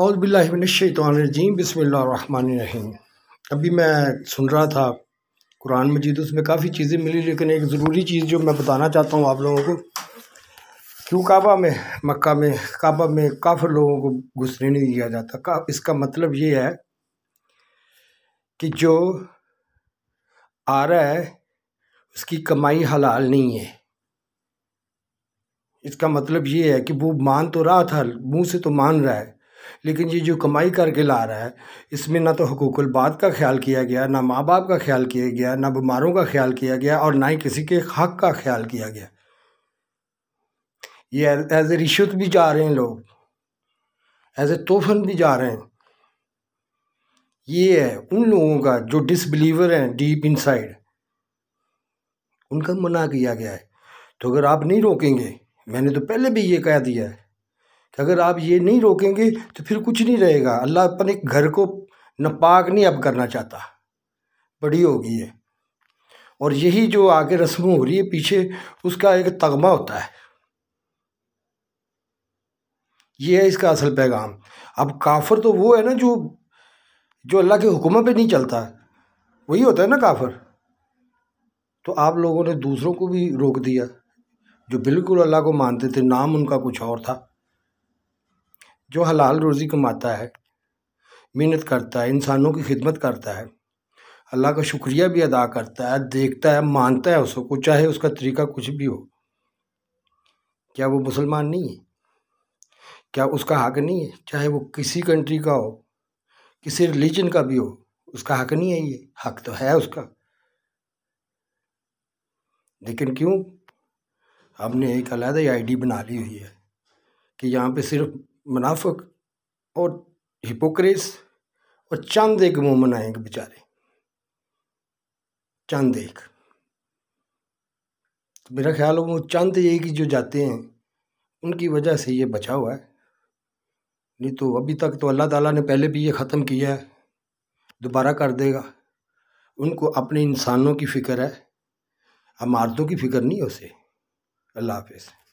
अज़बिल्लाशैतरजीम बसमीम अभी मैं सुन रहा था कुरान मजीद उसमें काफ़ी चीज़ें मिली लेकिन एक ज़रूरी चीज़ जो मैं बताना चाहता हूँ आप लोगों को क्यों काबा में मक्का में काबा में काफ़ी लोगों को घुसने नहीं दिया जाता का इसका मतलब ये है कि जो आ रहा है उसकी कमाई हलाल नहीं है इसका मतलब ये है कि वो मान तो रहा था मुंह से तो मान रहा है लेकिन ये जो कमाई करके ला रहा है इसमें ना तो हकूकल बात का ख्याल किया गया ना माँ बाप का ख्याल किया गया ना बीमारों का ख्याल किया गया और ना ही किसी के हक का ख्याल किया गया ये एज ए रिश्वत भी जा रहे हैं लोग एज ए तोहफन भी जा रहे हैं ये है उन लोगों का जो डिसबिलीवर हैं डीप इनसाइड उनका मना किया गया है तो अगर आप नहीं रोकेंगे मैंने तो पहले भी ये कह दिया है अगर आप ये नहीं रोकेंगे तो फिर कुछ नहीं रहेगा अल्लाह अपने घर को नपाक नहीं अब करना चाहता बड़ी होगी ये और यही जो आगे रस्म हो रही है पीछे उसका एक तगमा होता है ये है इसका असल पैगाम अब काफर तो वो है ना जो जो अल्लाह के हुक्म पे नहीं चलता वही होता है ना काफर तो आप लोगों ने दूसरों को भी रोक दिया जो बिल्कुल अल्लाह को मानते थे नाम उनका कुछ और था जो हलाल रोज़ी कमाता है मेहनत करता है इंसानों की खिदमत करता है अल्लाह का शुक्रिया भी अदा करता है देखता है मानता है उसको चाहे उसका तरीका कुछ भी हो क्या वो मुसलमान नहीं है क्या उसका हक नहीं है चाहे वो किसी कंट्री का हो किसी रिलीजन का भी हो उसका हक नहीं है ये हक तो है उसका लेकिन क्यों हमने एक अलहदा आईडी बना ली हुई है कि यहाँ पे सिर्फ मुनाफ़िक़ और हिपोक्रेस और चाँद एक मोमन आएंगे बेचारे चंद एक तो मेरा ख्याल है वो चाँद ही जो जाते हैं उनकी वजह से ये बचा हुआ है नहीं तो अभी तक तो अल्लाह ताला ने पहले भी ये ख़त्म किया है दोबारा कर देगा उनको अपने इंसानों की फ़िक्र है अमारतों की फ़िक्र नहीं है उसे अल्लाह हाफिज़